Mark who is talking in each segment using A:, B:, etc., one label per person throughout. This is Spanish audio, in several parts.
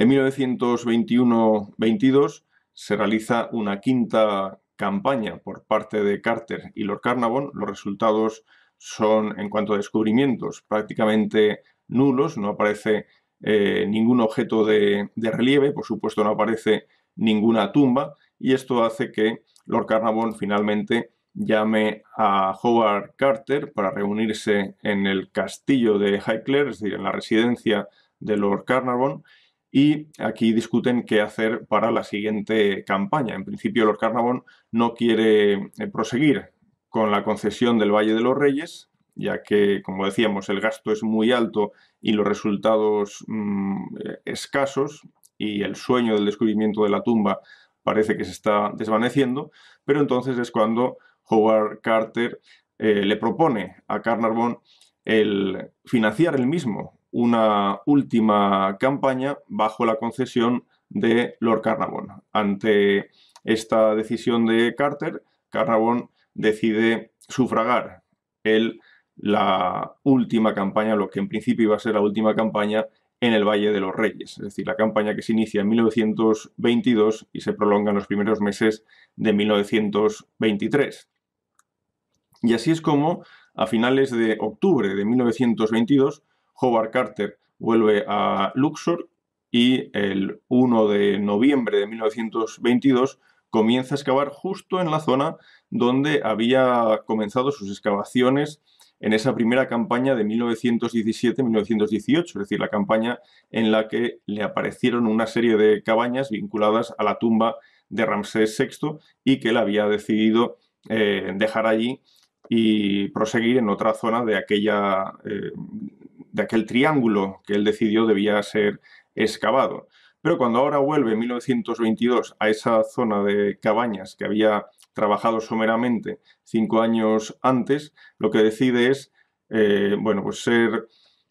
A: En 1921-22 se realiza una quinta campaña por parte de Carter y Lord Carnarvon. Los resultados son, en cuanto a descubrimientos, prácticamente nulos. No aparece eh, ningún objeto de, de relieve, por supuesto no aparece ninguna tumba y esto hace que Lord Carnavon finalmente llame a Howard Carter para reunirse en el castillo de Highclere, es decir, en la residencia de Lord Carnarvon, y aquí discuten qué hacer para la siguiente campaña. En principio, Lord Carnarvon no quiere eh, proseguir con la concesión del Valle de los Reyes, ya que, como decíamos, el gasto es muy alto y los resultados mm, eh, escasos, y el sueño del descubrimiento de la tumba parece que se está desvaneciendo, pero entonces es cuando Howard Carter eh, le propone a Carnarvon el financiar el mismo una última campaña bajo la concesión de Lord Carnarvon. Ante esta decisión de Carter, Carnarvon decide sufragar el la última campaña, lo que en principio iba a ser la última campaña en el Valle de los Reyes, es decir, la campaña que se inicia en 1922 y se prolonga en los primeros meses de 1923. Y así es como, a finales de octubre de 1922, Howard Carter vuelve a Luxor y el 1 de noviembre de 1922 comienza a excavar justo en la zona donde había comenzado sus excavaciones en esa primera campaña de 1917-1918, es decir, la campaña en la que le aparecieron una serie de cabañas vinculadas a la tumba de Ramsés VI y que él había decidido eh, dejar allí y proseguir en otra zona de aquella eh, de aquel triángulo que él decidió debía ser excavado. Pero cuando ahora vuelve en 1922 a esa zona de cabañas que había trabajado someramente cinco años antes, lo que decide es eh, bueno, pues ser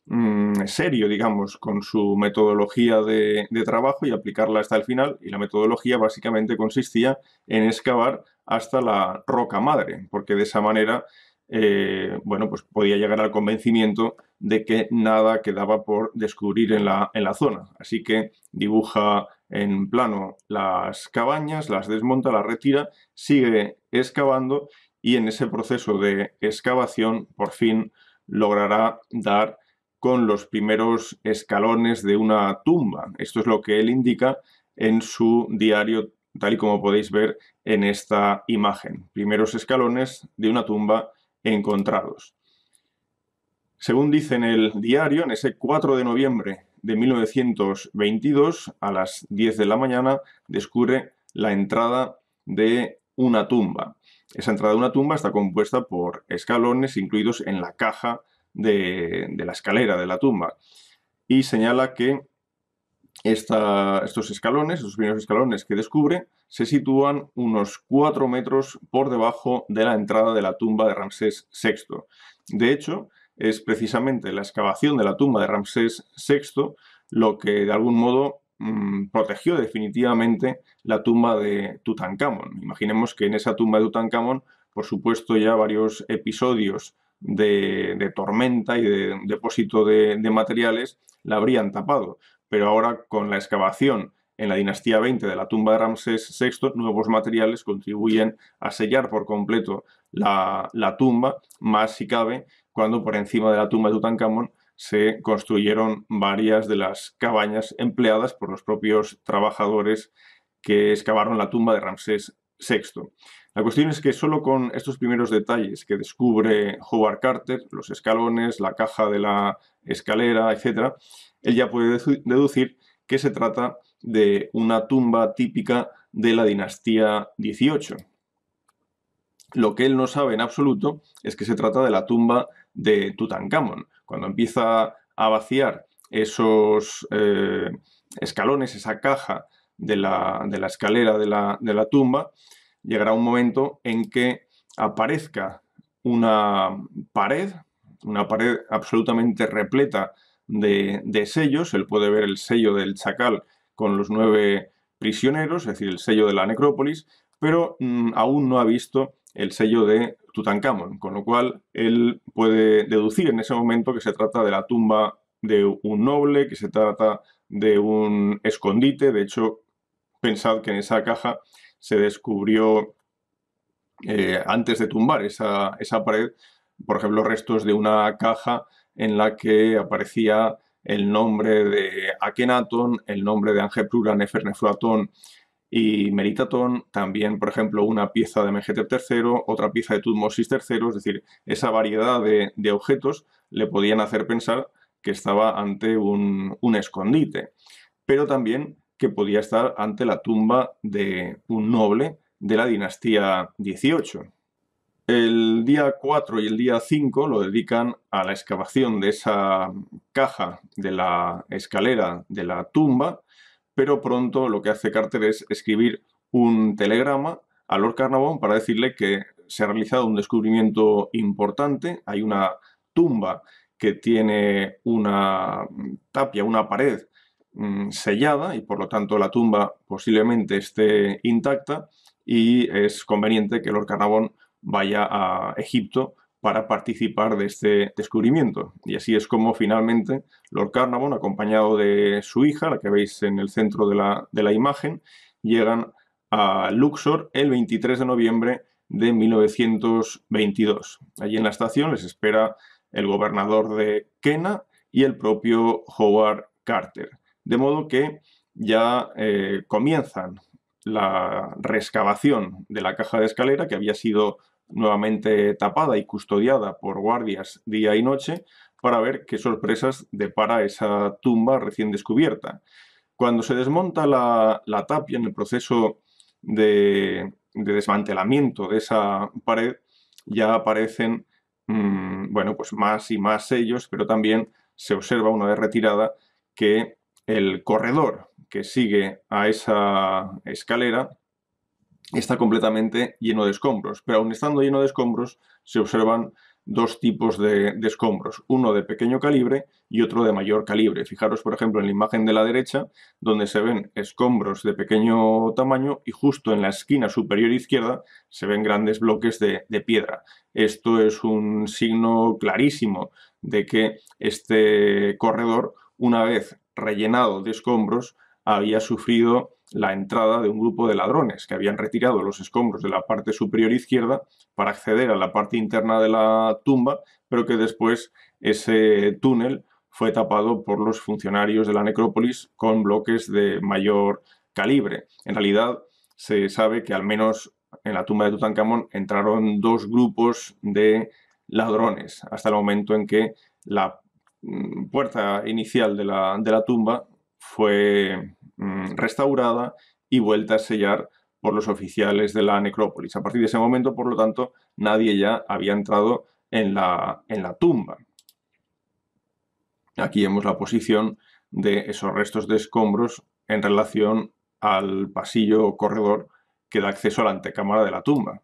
A: mm, serio, digamos, con su metodología de, de trabajo y aplicarla hasta el final. Y la metodología básicamente consistía en excavar hasta la roca madre, porque de esa manera eh, bueno, pues podía llegar al convencimiento de que nada quedaba por descubrir en la, en la zona. Así que dibuja en plano las cabañas, las desmonta, las retira, sigue excavando y en ese proceso de excavación por fin logrará dar con los primeros escalones de una tumba. Esto es lo que él indica en su diario, tal y como podéis ver en esta imagen. Primeros escalones de una tumba encontrados. Según dice en el diario, en ese 4 de noviembre de 1922, a las 10 de la mañana, descubre la entrada de una tumba. Esa entrada de una tumba está compuesta por escalones incluidos en la caja de, de la escalera de la tumba y señala que estos escalones, estos primeros escalones que descubre, se sitúan unos cuatro metros por debajo de la entrada de la tumba de Ramsés VI. De hecho, es precisamente la excavación de la tumba de Ramsés VI lo que de algún modo mm, protegió definitivamente la tumba de Tutankamón. Imaginemos que en esa tumba de Tutankamón, por supuesto, ya varios episodios de, tormenta y de depósito de materiales la habrían tapado pero ahora con la excavación en la dinastía XX de la tumba de Ramsés VI, nuevos materiales contribuyen a sellar por completo la, tumba, más si cabe, cuando por encima de la tumba de Tutankamón se construyeron varias de las cabañas empleadas por los propios trabajadores que excavaron la tumba de Ramsés VI. La cuestión es que solo con estos primeros detalles que descubre Howard Carter, los escalones, la caja de la escalera, etc., él ya puede deducir que se trata de una tumba típica de la dinastía 18. Lo que él no sabe en absoluto es que se trata de la tumba de Tutankamón. Cuando empieza a vaciar esos eh, escalones, esa caja de la, escalera de la, de la tumba, llegará un momento en que aparezca una pared, una pared absolutamente repleta de, sellos. Él puede ver el sello del chacal con los nueve prisioneros, es decir, el sello de la necrópolis, pero mm, aún no ha visto el sello de Tutankamón, con lo cual él puede deducir en ese momento que se trata de la tumba de un noble, que se trata de un escondite. De hecho, pensad que en esa caja se descubrió, eh, antes de tumbar esa, esa pared, por ejemplo, restos de una caja en la que aparecía el nombre de Akenatón, el nombre de Nefer Neferneflatón y Meritatón, también, por ejemplo, una pieza de mejete III, otra pieza de Tutmosis III, es decir, esa variedad de, objetos le podían hacer pensar que estaba ante un, un escondite, pero también que podía estar ante la tumba de un noble de la dinastía XVIII. El día 4 y el día 5 lo dedican a la excavación de esa caja de la escalera de la tumba, pero pronto lo que hace Carter es escribir un telegrama a Lord Carnarvon para decirle que se ha realizado un descubrimiento importante, hay una tumba que tiene una tapia, una pared mm, sellada y por lo tanto la tumba posiblemente esté intacta y es conveniente que Lord Carnarvon vaya a Egipto para participar de este descubrimiento. Y así es como finalmente Lord Carnarvon, acompañado de su hija, la que veis en el centro de la, imagen, llegan a Luxor el 23 de noviembre de 1922. Allí en la estación les espera el gobernador de Kena y el propio Howard Carter. De modo que ya eh, comienzan la reexcavación de la caja de escalera que había sido nuevamente tapada y custodiada por guardias día y noche para ver qué sorpresas depara esa tumba recién descubierta. Cuando se desmonta la, tapia en el proceso de, desmantelamiento de esa pared, ya aparecen mm, bueno, pues más y más sellos, pero también se observa una vez retirada que el corredor que sigue a esa escalera está completamente lleno de escombros, pero aun estando lleno de escombros se observan dos tipos de, escombros, uno de pequeño calibre y otro de mayor calibre. Fijaros, por ejemplo, en la imagen de la derecha, donde se ven escombros de pequeño tamaño y justo en la esquina superior izquierda se ven grandes bloques de piedra. Esto es un signo clarísimo de que este corredor, una vez rellenado de escombros, había sufrido la entrada de un grupo de ladrones que habían retirado los escombros de la parte superior izquierda para acceder a la parte interna de la tumba, pero que después ese túnel fue tapado por los funcionarios de la necrópolis con bloques de mayor calibre. En realidad se sabe que al menos en la tumba de Tutankamón entraron dos grupos de ladrones hasta el momento en que la mm, puerta inicial de la, de la tumba fue mm, restaurada y vuelta a sellar por los oficiales de la necrópolis. A partir de ese momento, por lo tanto, nadie ya había entrado en la, en la tumba. Aquí vemos la posición de esos restos de escombros en relación al pasillo o corredor que da acceso a la antecámara de la tumba.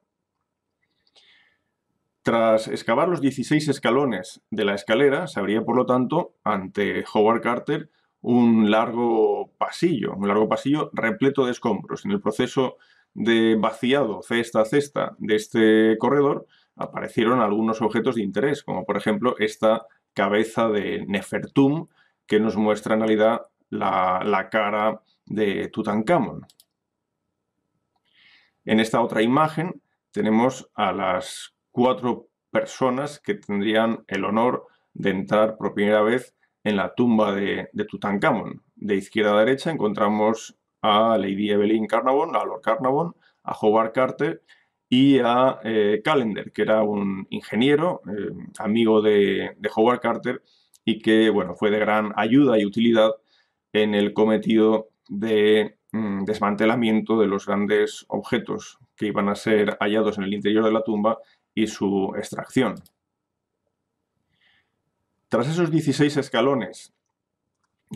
A: Tras excavar los 16 escalones de la escalera, se abría, por lo tanto, ante Howard Carter un largo pasillo, un largo pasillo repleto de escombros. En el proceso de vaciado cesta a cesta de este corredor aparecieron algunos objetos de interés, como por ejemplo esta cabeza de Nefertum que nos muestra en realidad la, cara de Tutankamón. En esta otra imagen tenemos a las cuatro personas que tendrían el honor de entrar por primera vez en la tumba de, de Tutankamón. De izquierda a derecha encontramos a Lady Evelyn Carnavon, a Lord Carnavon, a Howard Carter y a eh, Callender, que era un ingeniero, eh, amigo de, Howard Carter, y que bueno, fue de gran ayuda y utilidad en el cometido de mm, desmantelamiento de los grandes objetos que iban a ser hallados en el interior de la tumba y su extracción. Tras esos 16 escalones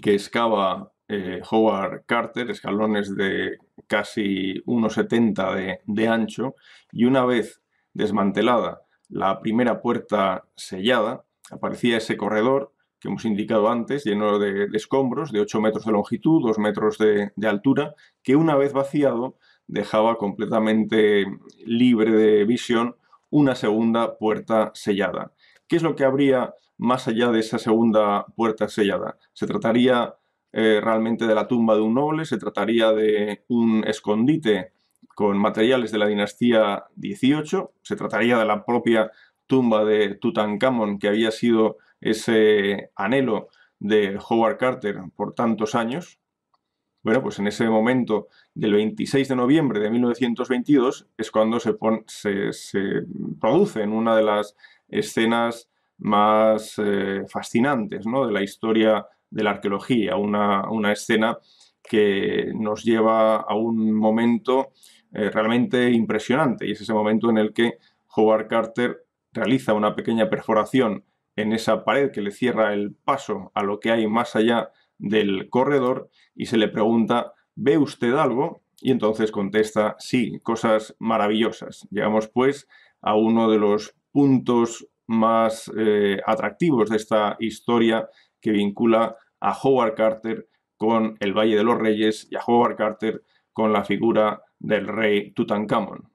A: que excava eh, Howard Carter, escalones de casi 1,70 de, de ancho, y una vez desmantelada la primera puerta sellada, aparecía ese corredor que hemos indicado antes, lleno de, escombros, de 8 metros de longitud, 2 metros de, de, altura, que una vez vaciado dejaba completamente libre de visión una segunda puerta sellada. ¿Qué es lo que habría más allá de esa segunda puerta sellada. Se trataría eh, realmente de la tumba de un noble, se trataría de un escondite con materiales de la dinastía XVIII, se trataría de la propia tumba de Tutankamón, que había sido ese anhelo de Howard Carter por tantos años, bueno, pues en ese momento del 26 de noviembre de 1922 es cuando se, se produce en una de las escenas más eh, fascinantes ¿no? de la historia de la arqueología, una, escena que nos lleva a un momento eh, realmente impresionante y es ese momento en el que Howard Carter realiza una pequeña perforación en esa pared que le cierra el paso a lo que hay más allá del corredor y se le pregunta, ¿ve usted algo? Y entonces contesta, sí, cosas maravillosas. Llegamos pues a uno de los puntos más eh, atractivos de esta historia que vincula a Howard Carter con el Valle de los Reyes y a Howard Carter con la figura del rey Tutankamón.